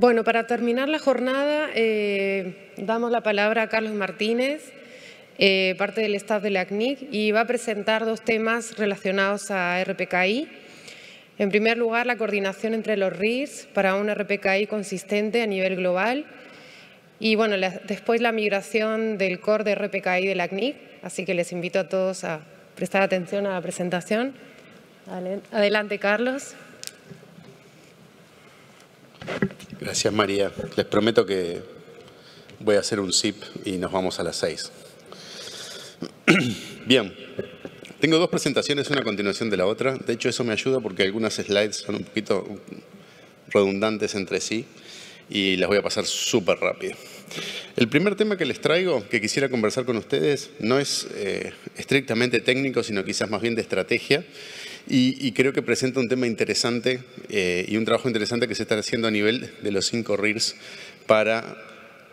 Bueno, para terminar la jornada, eh, damos la palabra a Carlos Martínez, eh, parte del staff de la CNIC, y va a presentar dos temas relacionados a RPKI. En primer lugar, la coordinación entre los RIRS para un RPKI consistente a nivel global. Y bueno, después la migración del core de RPKI de la CNIC. Así que les invito a todos a prestar atención a la presentación. Adelante, Carlos. Gracias, María. Les prometo que voy a hacer un zip y nos vamos a las seis. Bien. Tengo dos presentaciones, una a continuación de la otra. De hecho, eso me ayuda porque algunas slides son un poquito redundantes entre sí y las voy a pasar súper rápido. El primer tema que les traigo, que quisiera conversar con ustedes, no es eh, estrictamente técnico, sino quizás más bien de estrategia y, creo que presenta un tema interesante eh, y un trabajo interesante que se está haciendo a nivel de los cinco RIRS para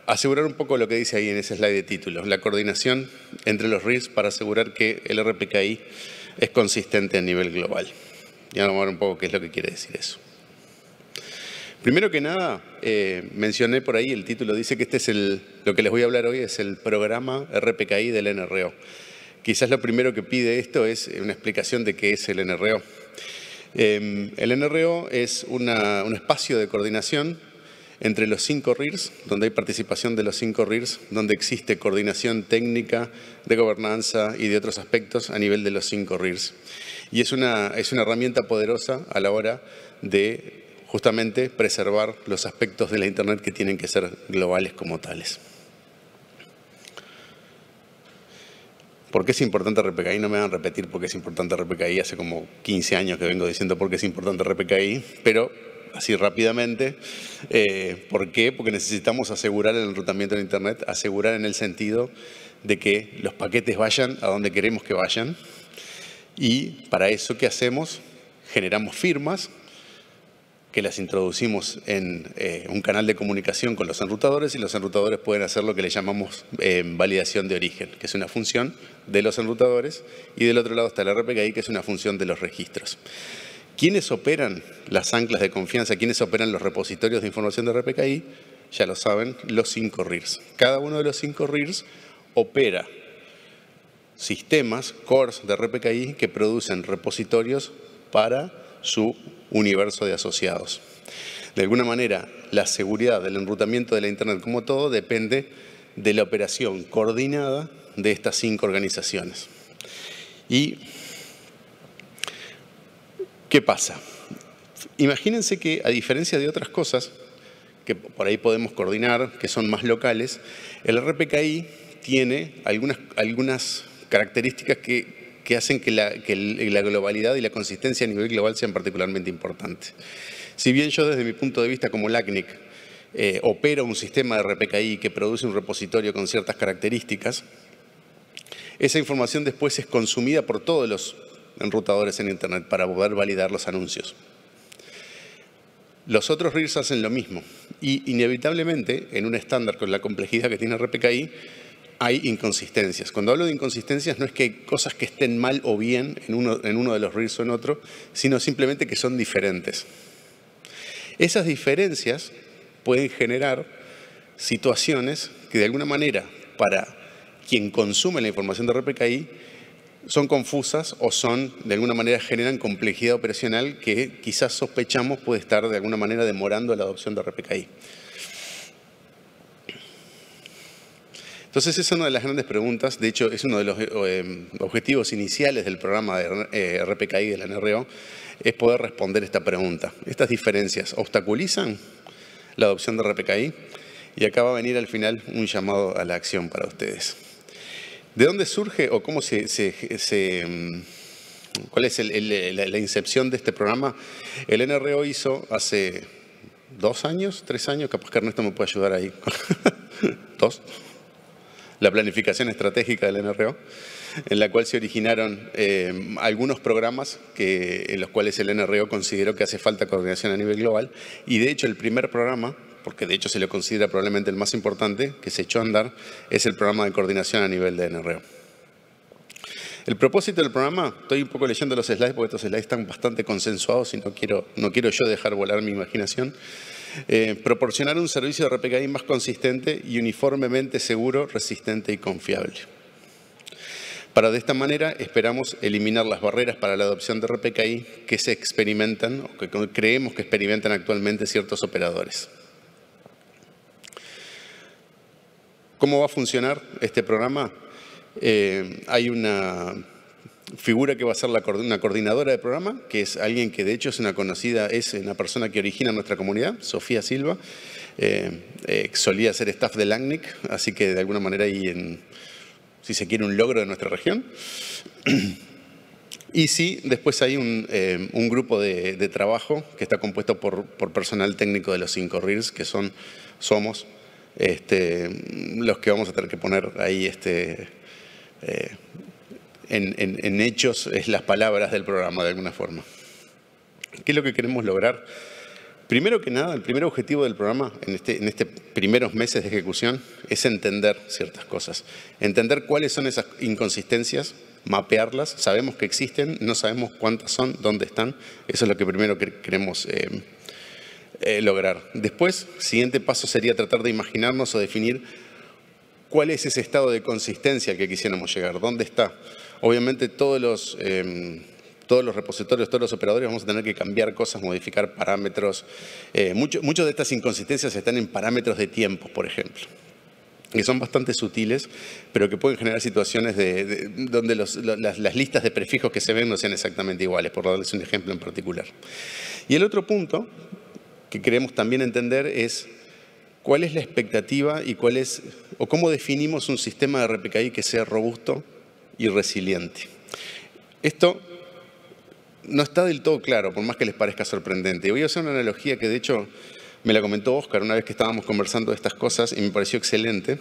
asegurar un poco lo que dice ahí en ese slide de títulos, la coordinación entre los RIRS para asegurar que el RPKI es consistente a nivel global. Y ahora vamos a ver un poco qué es lo que quiere decir eso. Primero que nada, eh, mencioné por ahí el título, dice que este es el, lo que les voy a hablar hoy es el programa RPKI del NRO quizás lo primero que pide esto es una explicación de qué es el NRO. Em, el NRO es un espacio de coordinación entre los cinco RIRS, donde hay participación de los cinco RIRS, donde existe coordinación técnica, de gobernanza y de otros aspectos a nivel de los cinco RIRS. Y es una herramienta poderosa a la hora de justamente preservar los aspectos de la Internet que tienen que ser globales como tales. ¿Por qué es importante RPKI? No me van a repetir por qué es importante RPKI. Hace como 15 años que vengo diciendo por qué es importante RPKI, pero así rápidamente. Eh, ¿Por qué? Porque necesitamos asegurar el enrutamiento de Internet, asegurar en el sentido de que los paquetes vayan a donde queremos que vayan. Y para eso, ¿qué hacemos? Generamos firmas que las introducimos en eh, un canal de comunicación con los enrutadores y los enrutadores pueden hacer lo que le llamamos eh, validación de origen, que es una función de los enrutadores, y del otro lado está la RPKI, que es una función de los registros. ¿Quiénes operan las anclas de confianza? ¿Quiénes operan los repositorios de información de RPKI? Ya lo saben, los cinco RIRs. Cada uno de los cinco RIRs opera sistemas, cores de RPKI que producen repositorios para su universo de asociados. De alguna manera, la seguridad del enrutamiento de la Internet como todo depende de la operación coordinada de estas cinco organizaciones. ¿Y qué pasa? Imagínense que, a diferencia de otras cosas que por ahí podemos coordinar, que son más locales, el RPKI tiene algunas, algunas características que que hacen que la, globalidad y la consistencia a nivel global sean particularmente importantes. Si bien yo desde mi punto de vista como LACNIC eh, opero un sistema de RPKI que produce un repositorio con ciertas características, esa información después es consumida por todos los enrutadores en Internet para poder validar los anuncios. Los otros RIRs hacen lo mismo y inevitablemente en un estándar con la complejidad que tiene RPKI hay inconsistencias. Cuando hablo de inconsistencias no es que cosas que estén mal o bien en uno, en uno de los reels o en otro, sino simplemente que son diferentes. Esas diferencias pueden generar situaciones que de alguna manera para quien consume la información de RPKI son confusas o son, de alguna manera, generan complejidad operacional que quizás sospechamos puede estar de alguna manera demorando la adopción de RPKI. Entonces, esa es una de las grandes preguntas, de hecho, es uno de los eh, objetivos iniciales del programa de eh, RPKI del la NRO, es poder responder esta pregunta. ¿Estas diferencias obstaculizan la adopción de RPKI? Y acá va a venir al final un llamado a la acción para ustedes. ¿De dónde surge o cómo se, mm, ¿Cuál es la, incepción de este programa? El NRO hizo hace dos años, tres años, capaz que Ernesto me puede ayudar ahí. dos la planificación estratégica del NRO, en la cual se originaron eh, algunos programas que, en los cuales el NRO consideró que hace falta coordinación a nivel global y de hecho el primer programa porque de hecho se lo considera probablemente el más importante, que se echó a andar, es el programa de coordinación a nivel de NRO. El propósito del programa, estoy un poco leyendo los slides porque estos slides están bastante consensuados y quiero, no quiero yo dejar volar mi imaginación. Eh, proporcionar un servicio de RPKI más consistente y uniformemente seguro, resistente y confiable. Para de esta manera esperamos eliminar las barreras para la adopción de RPKI que se experimentan o que creemos que experimentan actualmente ciertos operadores. ¿Cómo va a funcionar este programa? Eh, hay una figura que va a ser la, una coordinadora de programa, que es alguien que de hecho es una conocida, es una persona que origina nuestra comunidad, Sofía Silva, eh, eh, solía ser staff de ACNIC, así que de alguna manera ahí en, si se quiere, un logro de nuestra región. Y sí, después hay un, eh, grupo de, trabajo que está compuesto por, personal técnico de los cinco RIRS, que son, somos este, los que vamos a tener que poner ahí este, en, hechos es las palabras del programa, de alguna forma. ¿Qué es lo que queremos lograr? Primero que nada, el primer objetivo del programa en estos este primeros meses de ejecución es entender ciertas cosas, entender cuáles son esas inconsistencias, mapearlas, sabemos que existen, no sabemos cuántas son, dónde están, eso es lo que primero queremos eh, eh, lograr. Después, siguiente paso sería tratar de imaginarnos o definir cuál es ese estado de consistencia que quisiéramos llegar, dónde está. Obviamente em, todos los, repositorios, todos los operadores vamos a tener que cambiar cosas, modificar parámetros. Eh, muchas de estas inconsistencias están en parámetros de tiempo, por ejemplo que son bastante sutiles, pero que pueden generar situaciones de, donde las, listas de prefijos que se ven no sean exactamente iguales, por darles un ejemplo en particular. Y el otro punto que queremos también entender es cuál es la expectativa y cuál es, o cómo definimos un sistema de RPKI que sea robusto y resiliente. Esto no está del todo claro, por más que les parezca sorprendente. Voy a hacer una analogía que de hecho me la comentó Oscar una vez que estábamos conversando de estas cosas y me pareció excelente,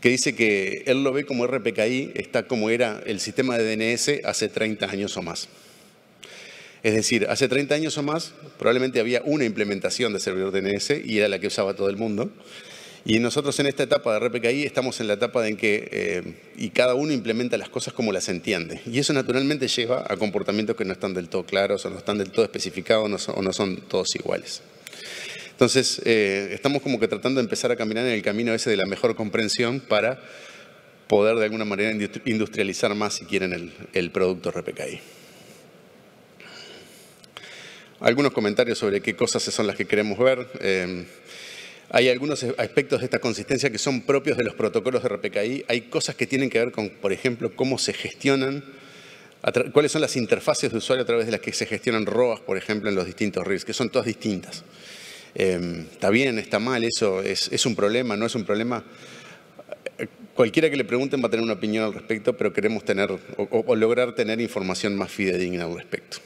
que dice que él lo ve como RPKI, está como era el sistema de DNS hace 30 años o más. Es decir, hace 30 años o más probablemente había una implementación de servidor DNS y era la que usaba todo el mundo. Y nosotros en esta etapa de RPKI estamos en la etapa en que eh, cada uno implementa las cosas como las entiende. Y eso naturalmente lleva a comportamientos que no están del todo claros o no están del todo especificados o no son todos iguales. Entonces, eh, estamos como que tratando de empezar a caminar en el camino ese de la mejor comprensión para poder de alguna manera industrializar más, si quieren, el, producto RPKI. Algunos comentarios sobre qué cosas son las que queremos ver. Eh, hay algunos e-, aspectos de esta consistencia que son propios de los protocolos de RPKI. Hay cosas que tienen que ver con, por ejemplo, cómo se gestionan, cuáles son las interfaces de usuario a través de las que se gestionan ROAS, por ejemplo, en los distintos RIS, que son todas distintas. Em, está bien, está mal, eso es, un problema, no es un problema. Cualquiera que le pregunten va a tener una opinión al respecto, pero queremos tener o lograr tener información más fidedigna al respecto.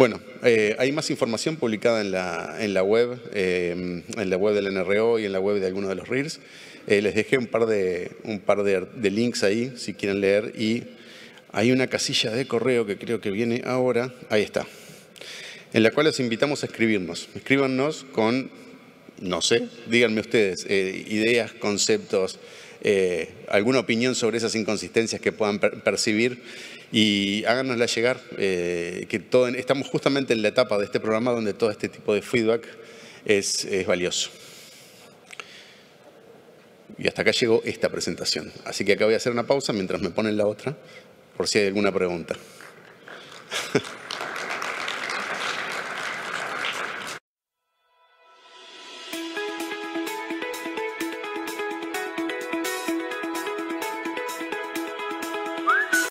Bueno, eh, hay más información publicada en la, en la web, em, en la web del NRO y en la web de algunos de los RIRS. Eh, les dejé un par, de, un par de, links ahí si quieren leer y hay una casilla de correo que creo que viene ahora, ahí está, en la cual los invitamos a escribirnos. Escríbanos con, no sé, díganme ustedes, eh, ideas, conceptos, alguna opinión sobre esas inconsistencias que puedan percibir y háganosla llegar, eh, que estamos justamente en la etapa de este programa donde todo este tipo de feedback es, es valioso. Y hasta acá llegó esta presentación. Así que acá voy a hacer una pausa mientras me ponen la otra, por si hay alguna pregunta.